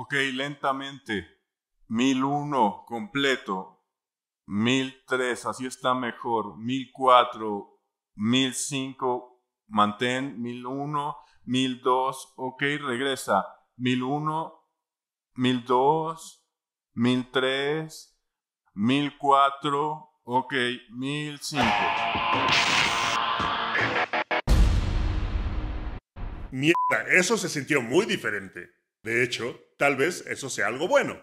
Ok, lentamente. 1001 completo. 1003, así está mejor. 1004, 1005, mantén. 1001, 1002, ok, regresa. 1001, 1002, 1003, 1004, ok, 1005. Mierda, eso se sintió muy diferente. De hecho, tal vez eso sea algo bueno.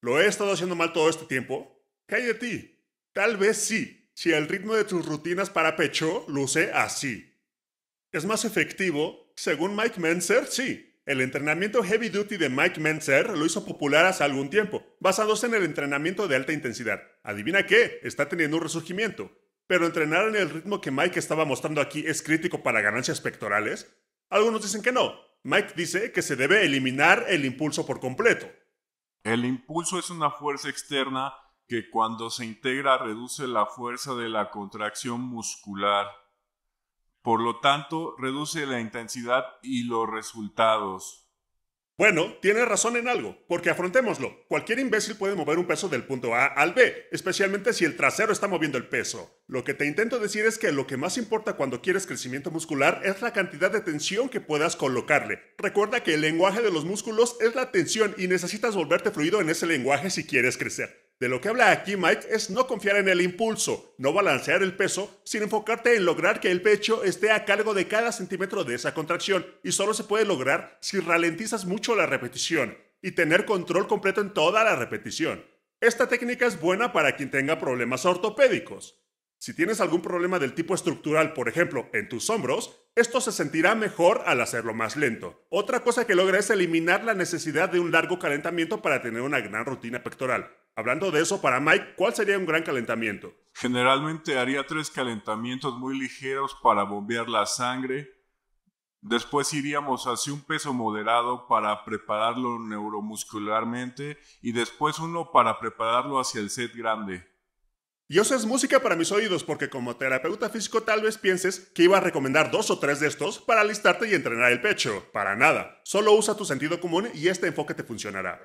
¿Lo he estado haciendo mal todo este tiempo? ¿Qué de ti? Tal vez sí, si el ritmo de tus rutinas para pecho luce así. ¿Es más efectivo? Según Mike Menzer, sí. El entrenamiento heavy duty de Mike Menzer lo hizo popular hace algún tiempo, basándose en el entrenamiento de alta intensidad. Adivina qué, está teniendo un resurgimiento. Pero entrenar en el ritmo que Mike estaba mostrando aquí es crítico para ganancias pectorales. Algunos dicen que no, Mike dice que se debe eliminar el impulso por completo. El impulso es una fuerza externa que cuando se integra reduce la fuerza de la contracción muscular. Por lo tanto, reduce la intensidad y los resultados. Bueno, tiene razón en algo, porque afrontémoslo. Cualquier imbécil puede mover un peso del punto A al B, especialmente si el trasero está moviendo el peso. Lo que te intento decir es que lo que más importa cuando quieres crecimiento muscular es la cantidad de tensión que puedas colocarle. Recuerda que el lenguaje de los músculos es la tensión y necesitas volverte fluido en ese lenguaje si quieres crecer. De lo que habla aquí Mike es no confiar en el impulso, no balancear el peso, sino enfocarte en lograr que el pecho esté a cargo de cada centímetro de esa contracción y solo se puede lograr si ralentizas mucho la repetición y tener control completo en toda la repetición. Esta técnica es buena para quien tenga problemas ortopédicos. Si tienes algún problema del tipo estructural, por ejemplo, en tus hombros, esto se sentirá mejor al hacerlo más lento. Otra cosa que logra es eliminar la necesidad de un largo calentamiento para tener una gran rutina pectoral. Hablando de eso, para Mike, ¿cuál sería un gran calentamiento? Generalmente haría tres calentamientos muy ligeros para bombear la sangre. Después iríamos hacia un peso moderado para prepararlo neuromuscularmente y después uno para prepararlo hacia el set grande. Y eso es música para mis oídos porque como terapeuta físico tal vez pienses que iba a recomendar dos o tres de estos para alistarte y entrenar el pecho. Para nada. Solo usa tu sentido común y este enfoque te funcionará.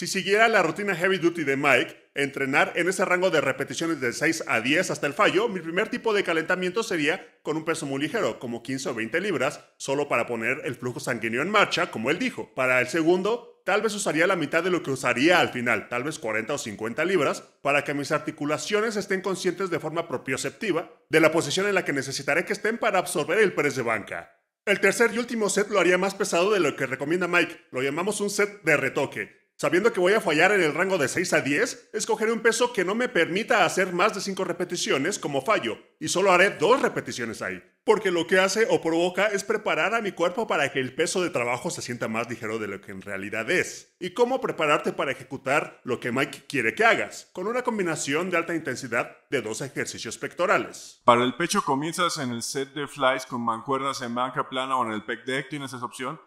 Si siguiera la rutina heavy duty de Mike, entrenar en ese rango de repeticiones de 6 a 10 hasta el fallo, mi primer tipo de calentamiento sería con un peso muy ligero, como 15 o 20 libras, solo para poner el flujo sanguíneo en marcha, como él dijo. Para el segundo, tal vez usaría la mitad de lo que usaría al final, tal vez 40 o 50 libras, para que mis articulaciones estén conscientes de forma propioceptiva de la posición en la que necesitaré que estén para absorber el press de banca. El tercer y último set lo haría más pesado de lo que recomienda Mike, lo llamamos un set de retoque Sabiendo que voy a fallar en el rango de 6 a 10, escogeré un peso que no me permita hacer más de 5 repeticiones como fallo, y solo haré 2 repeticiones ahí, porque lo que hace o provoca es preparar a mi cuerpo para que el peso de trabajo se sienta más ligero de lo que en realidad es, y cómo prepararte para ejecutar lo que Mike quiere que hagas, con una combinación de alta intensidad de dos ejercicios pectorales. Para el pecho comienzas en el set de flies con mancuernas en banca plana o en el pec deck, tienes esa opción,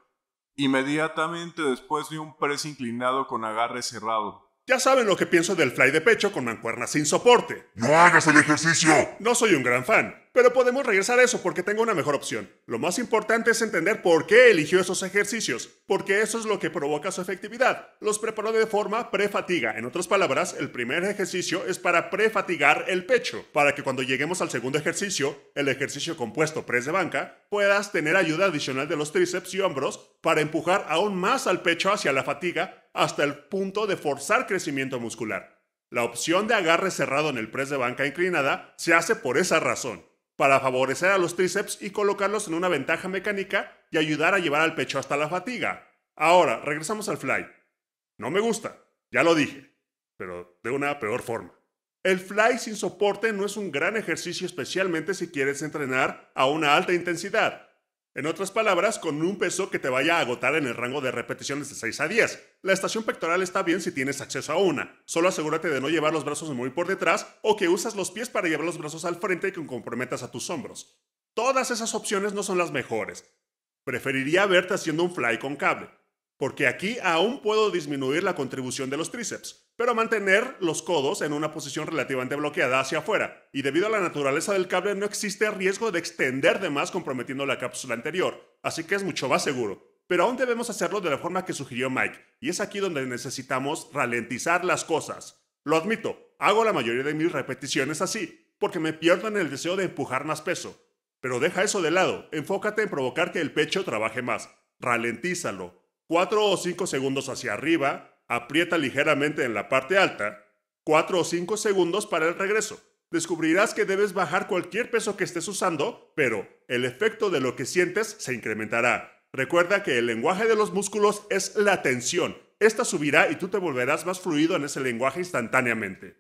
Inmediatamente después de un press inclinado con agarre cerrado. Ya saben lo que pienso del fly de pecho con mancuernas sin soporte. ¡No hagas el ejercicio! No soy un gran fan, pero podemos regresar a eso porque tengo una mejor opción. Lo más importante es entender por qué eligió esos ejercicios, porque eso es lo que provoca su efectividad. Los preparó de forma prefatiga. En otras palabras, el primer ejercicio es para prefatigar el pecho, para que cuando lleguemos al segundo ejercicio, el ejercicio compuesto press de banca, puedas tener ayuda adicional de los tríceps y hombros para empujar aún más al pecho hacia la fatiga hasta el punto de forzar crecimiento muscular. La opción de agarre cerrado en el press de banca inclinada se hace por esa razón para favorecer a los tríceps y colocarlos en una ventaja mecánica y ayudar a llevar al pecho hasta la fatiga. Ahora, regresamos al fly. No me gusta, ya lo dije, pero de una peor forma. El fly sin soporte no es un gran ejercicio especialmente si quieres entrenar a una alta intensidad, en otras palabras, con un peso que te vaya a agotar en el rango de repeticiones de 6 a 10. La estación pectoral está bien si tienes acceso a una. Solo asegúrate de no llevar los brazos muy por detrás o que usas los pies para llevar los brazos al frente y que comprometas a tus hombros. Todas esas opciones no son las mejores. Preferiría verte haciendo un fly con cable porque aquí aún puedo disminuir la contribución de los tríceps, pero mantener los codos en una posición relativamente bloqueada hacia afuera, y debido a la naturaleza del cable no existe riesgo de extender de más comprometiendo la cápsula anterior, así que es mucho más seguro. Pero aún debemos hacerlo de la forma que sugirió Mike, y es aquí donde necesitamos ralentizar las cosas. Lo admito, hago la mayoría de mis repeticiones así, porque me pierdo en el deseo de empujar más peso. Pero deja eso de lado, enfócate en provocar que el pecho trabaje más, ralentízalo, 4 o 5 segundos hacia arriba, aprieta ligeramente en la parte alta, 4 o 5 segundos para el regreso. Descubrirás que debes bajar cualquier peso que estés usando, pero el efecto de lo que sientes se incrementará. Recuerda que el lenguaje de los músculos es la tensión. Esta subirá y tú te volverás más fluido en ese lenguaje instantáneamente.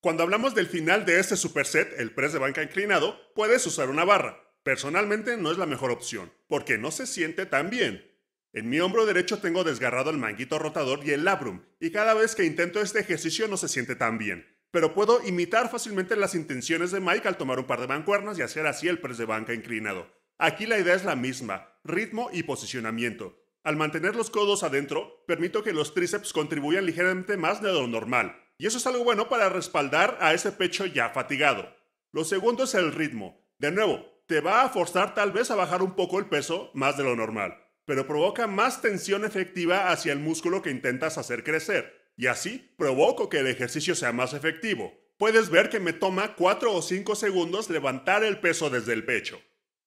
Cuando hablamos del final de este superset, el press de banca inclinado, puedes usar una barra. Personalmente no es la mejor opción, porque no se siente tan bien, en mi hombro derecho tengo desgarrado el manguito rotador y el labrum, y cada vez que intento este ejercicio no se siente tan bien, pero puedo imitar fácilmente las intenciones de Mike al tomar un par de mancuernas y hacer así el press de banca inclinado. Aquí la idea es la misma, ritmo y posicionamiento. Al mantener los codos adentro, permito que los tríceps contribuyan ligeramente más de lo normal, y eso es algo bueno para respaldar a ese pecho ya fatigado. Lo segundo es el ritmo. De nuevo, te va a forzar tal vez a bajar un poco el peso más de lo normal pero provoca más tensión efectiva hacia el músculo que intentas hacer crecer, y así provoco que el ejercicio sea más efectivo. Puedes ver que me toma 4 o 5 segundos levantar el peso desde el pecho.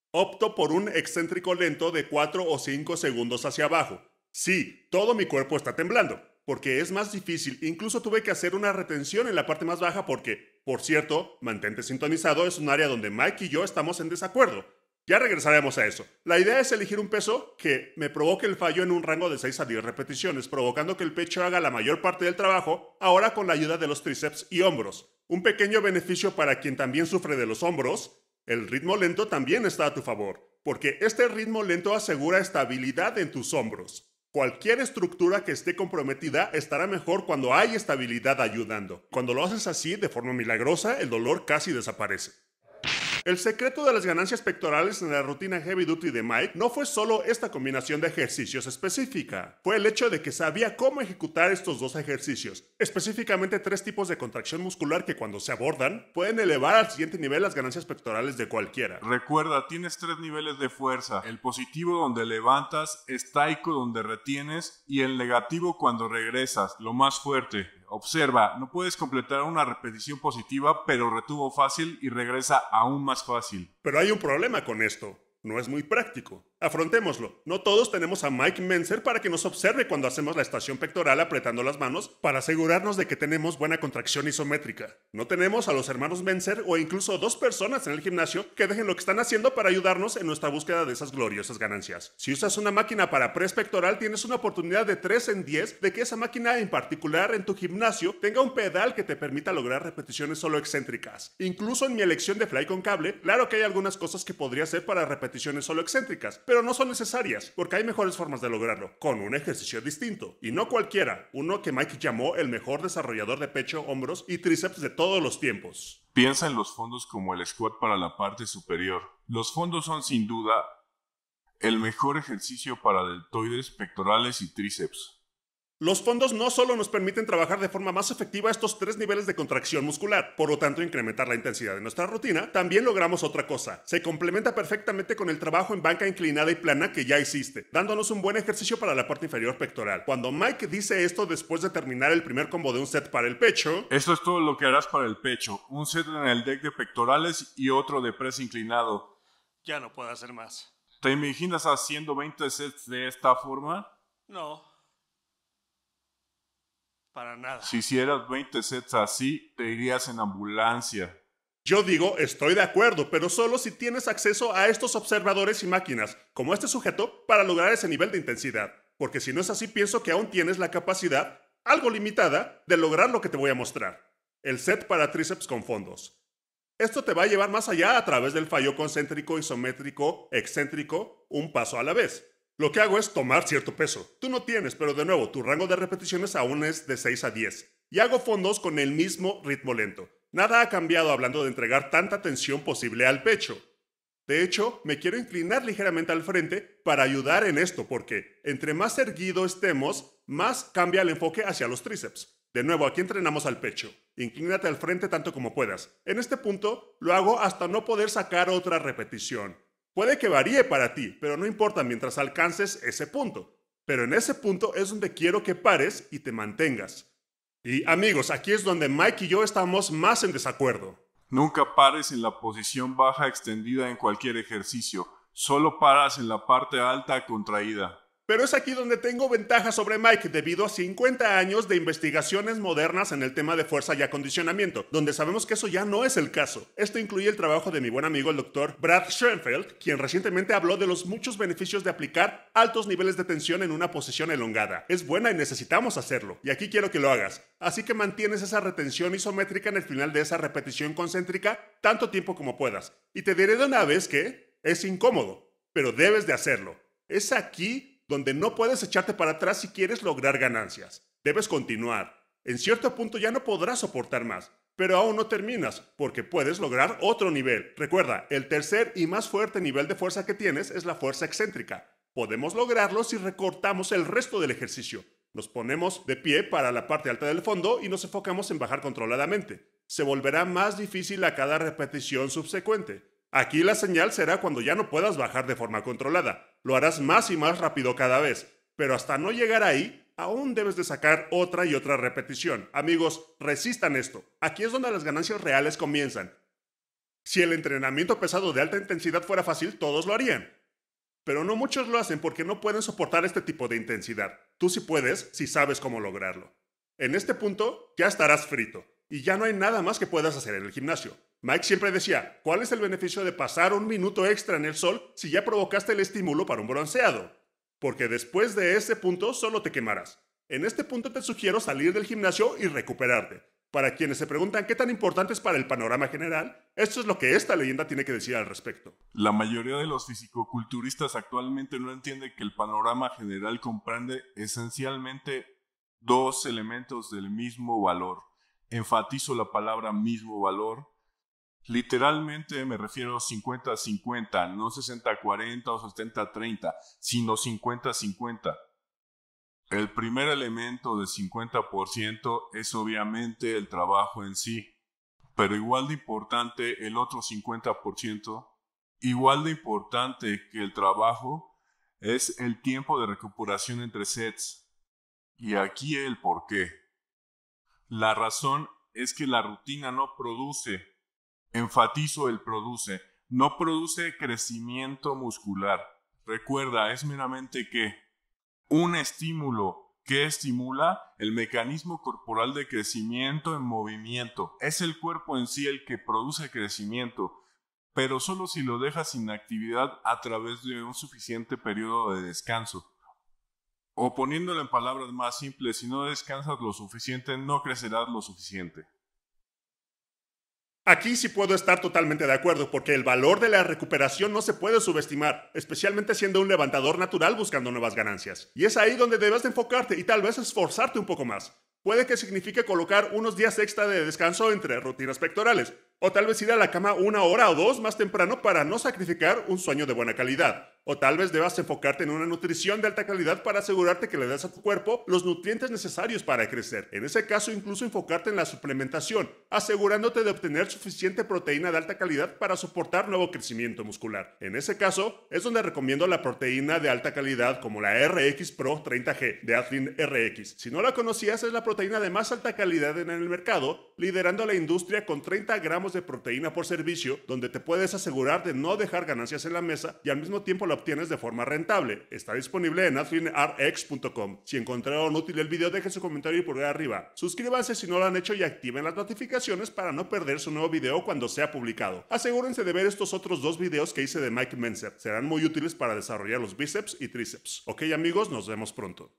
Opto por un excéntrico lento de 4 o 5 segundos hacia abajo. Sí, todo mi cuerpo está temblando, porque es más difícil. Incluso tuve que hacer una retención en la parte más baja porque, por cierto, mantente sintonizado es un área donde Mike y yo estamos en desacuerdo ya regresaremos a eso. La idea es elegir un peso que me provoque el fallo en un rango de 6 a 10 repeticiones, provocando que el pecho haga la mayor parte del trabajo, ahora con la ayuda de los tríceps y hombros. Un pequeño beneficio para quien también sufre de los hombros, el ritmo lento también está a tu favor, porque este ritmo lento asegura estabilidad en tus hombros. Cualquier estructura que esté comprometida estará mejor cuando hay estabilidad ayudando. Cuando lo haces así, de forma milagrosa, el dolor casi desaparece. El secreto de las ganancias pectorales en la rutina heavy duty de Mike no fue solo esta combinación de ejercicios específica, fue el hecho de que sabía cómo ejecutar estos dos ejercicios, específicamente tres tipos de contracción muscular que cuando se abordan pueden elevar al siguiente nivel las ganancias pectorales de cualquiera. Recuerda, tienes tres niveles de fuerza, el positivo donde levantas, estáico donde retienes y el negativo cuando regresas, lo más fuerte. Observa, no puedes completar una repetición positiva, pero retuvo fácil y regresa aún más fácil. Pero hay un problema con esto, no es muy práctico. Afrontémoslo. No todos tenemos a Mike Menzer para que nos observe cuando hacemos la estación pectoral apretando las manos para asegurarnos de que tenemos buena contracción isométrica. No tenemos a los hermanos Menzer o incluso dos personas en el gimnasio que dejen lo que están haciendo para ayudarnos en nuestra búsqueda de esas gloriosas ganancias. Si usas una máquina para press pectoral, tienes una oportunidad de 3 en 10 de que esa máquina en particular en tu gimnasio tenga un pedal que te permita lograr repeticiones solo excéntricas. Incluso en mi elección de fly con cable, claro que hay algunas cosas que podría hacer para repeticiones solo excéntricas, pero no son necesarias, porque hay mejores formas de lograrlo, con un ejercicio distinto. Y no cualquiera, uno que Mike llamó el mejor desarrollador de pecho, hombros y tríceps de todos los tiempos. Piensa en los fondos como el squat para la parte superior. Los fondos son sin duda el mejor ejercicio para deltoides, pectorales y tríceps. Los fondos no solo nos permiten trabajar de forma más efectiva estos tres niveles de contracción muscular, por lo tanto incrementar la intensidad de nuestra rutina, también logramos otra cosa. Se complementa perfectamente con el trabajo en banca inclinada y plana que ya hiciste, dándonos un buen ejercicio para la parte inferior pectoral. Cuando Mike dice esto después de terminar el primer combo de un set para el pecho, esto es todo lo que harás para el pecho, un set en el deck de pectorales y otro de press inclinado. Ya no puedo hacer más. ¿Te imaginas haciendo 20 sets de esta forma? No. Para nada. Si hicieras 20 sets así, te irías en ambulancia. Yo digo, estoy de acuerdo, pero solo si tienes acceso a estos observadores y máquinas, como este sujeto, para lograr ese nivel de intensidad. Porque si no es así, pienso que aún tienes la capacidad, algo limitada, de lograr lo que te voy a mostrar. El set para tríceps con fondos. Esto te va a llevar más allá a través del fallo concéntrico, isométrico, excéntrico, un paso a la vez. Lo que hago es tomar cierto peso. Tú no tienes, pero de nuevo, tu rango de repeticiones aún es de 6 a 10. Y hago fondos con el mismo ritmo lento. Nada ha cambiado hablando de entregar tanta tensión posible al pecho. De hecho, me quiero inclinar ligeramente al frente para ayudar en esto, porque entre más erguido estemos, más cambia el enfoque hacia los tríceps. De nuevo, aquí entrenamos al pecho. Inclínate al frente tanto como puedas. En este punto, lo hago hasta no poder sacar otra repetición. Puede que varíe para ti, pero no importa mientras alcances ese punto. Pero en ese punto es donde quiero que pares y te mantengas. Y amigos, aquí es donde Mike y yo estamos más en desacuerdo. Nunca pares en la posición baja extendida en cualquier ejercicio, solo paras en la parte alta contraída. Pero es aquí donde tengo ventaja sobre Mike debido a 50 años de investigaciones modernas en el tema de fuerza y acondicionamiento, donde sabemos que eso ya no es el caso. Esto incluye el trabajo de mi buen amigo el doctor Brad Schoenfeld, quien recientemente habló de los muchos beneficios de aplicar altos niveles de tensión en una posición elongada. Es buena y necesitamos hacerlo, y aquí quiero que lo hagas. Así que mantienes esa retención isométrica en el final de esa repetición concéntrica tanto tiempo como puedas. Y te diré de una vez que es incómodo, pero debes de hacerlo. Es aquí donde no puedes echarte para atrás si quieres lograr ganancias. Debes continuar. En cierto punto ya no podrás soportar más, pero aún no terminas, porque puedes lograr otro nivel. Recuerda, el tercer y más fuerte nivel de fuerza que tienes es la fuerza excéntrica. Podemos lograrlo si recortamos el resto del ejercicio. Nos ponemos de pie para la parte alta del fondo y nos enfocamos en bajar controladamente. Se volverá más difícil a cada repetición subsecuente. Aquí la señal será cuando ya no puedas bajar de forma controlada. Lo harás más y más rápido cada vez. Pero hasta no llegar ahí, aún debes de sacar otra y otra repetición. Amigos, resistan esto. Aquí es donde las ganancias reales comienzan. Si el entrenamiento pesado de alta intensidad fuera fácil, todos lo harían. Pero no muchos lo hacen porque no pueden soportar este tipo de intensidad. Tú sí puedes si sabes cómo lograrlo. En este punto, ya estarás frito y ya no hay nada más que puedas hacer en el gimnasio. Mike siempre decía, ¿cuál es el beneficio de pasar un minuto extra en el sol si ya provocaste el estímulo para un bronceado? Porque después de ese punto solo te quemarás. En este punto te sugiero salir del gimnasio y recuperarte. Para quienes se preguntan qué tan importante es para el panorama general, esto es lo que esta leyenda tiene que decir al respecto. La mayoría de los fisicoculturistas actualmente no entiende que el panorama general comprende esencialmente dos elementos del mismo valor, enfatizo la palabra mismo valor. Literalmente me refiero a 50-50, no 60-40 o 70-30, sino 50-50. El primer elemento del 50% es obviamente el trabajo en sí, pero igual de importante el otro 50%, igual de importante que el trabajo es el tiempo de recuperación entre sets. Y aquí el por qué. La razón es que la rutina no produce, enfatizo el produce, no produce crecimiento muscular. Recuerda, es meramente que un estímulo que estimula el mecanismo corporal de crecimiento en movimiento. Es el cuerpo en sí el que produce crecimiento, pero solo si lo deja sin actividad a través de un suficiente periodo de descanso. O poniéndolo en palabras más simples, si no descansas lo suficiente, no crecerás lo suficiente. Aquí sí puedo estar totalmente de acuerdo, porque el valor de la recuperación no se puede subestimar, especialmente siendo un levantador natural buscando nuevas ganancias. Y es ahí donde debes de enfocarte y tal vez esforzarte un poco más puede que signifique colocar unos días extra de descanso entre rutinas pectorales, o tal vez ir a la cama una hora o dos más temprano para no sacrificar un sueño de buena calidad, o tal vez debas enfocarte en una nutrición de alta calidad para asegurarte que le das a tu cuerpo los nutrientes necesarios para crecer. En ese caso, incluso enfocarte en la suplementación, asegurándote de obtener suficiente proteína de alta calidad para soportar nuevo crecimiento muscular. En ese caso, es donde recomiendo la proteína de alta calidad como la RX Pro 30G de Athlin RX. Si no la conocías, es la proteína de más alta calidad en el mercado, liderando la industria con 30 gramos de proteína por servicio, donde te puedes asegurar de no dejar ganancias en la mesa y al mismo tiempo la obtienes de forma rentable. Está disponible en adfinrx.com. Si encontraron útil el video, dejen su comentario y pulgar arriba. Suscríbanse si no lo han hecho y activen las notificaciones para no perder su nuevo video cuando sea publicado. Asegúrense de ver estos otros dos videos que hice de Mike Menzer. Serán muy útiles para desarrollar los bíceps y tríceps. Ok amigos, nos vemos pronto.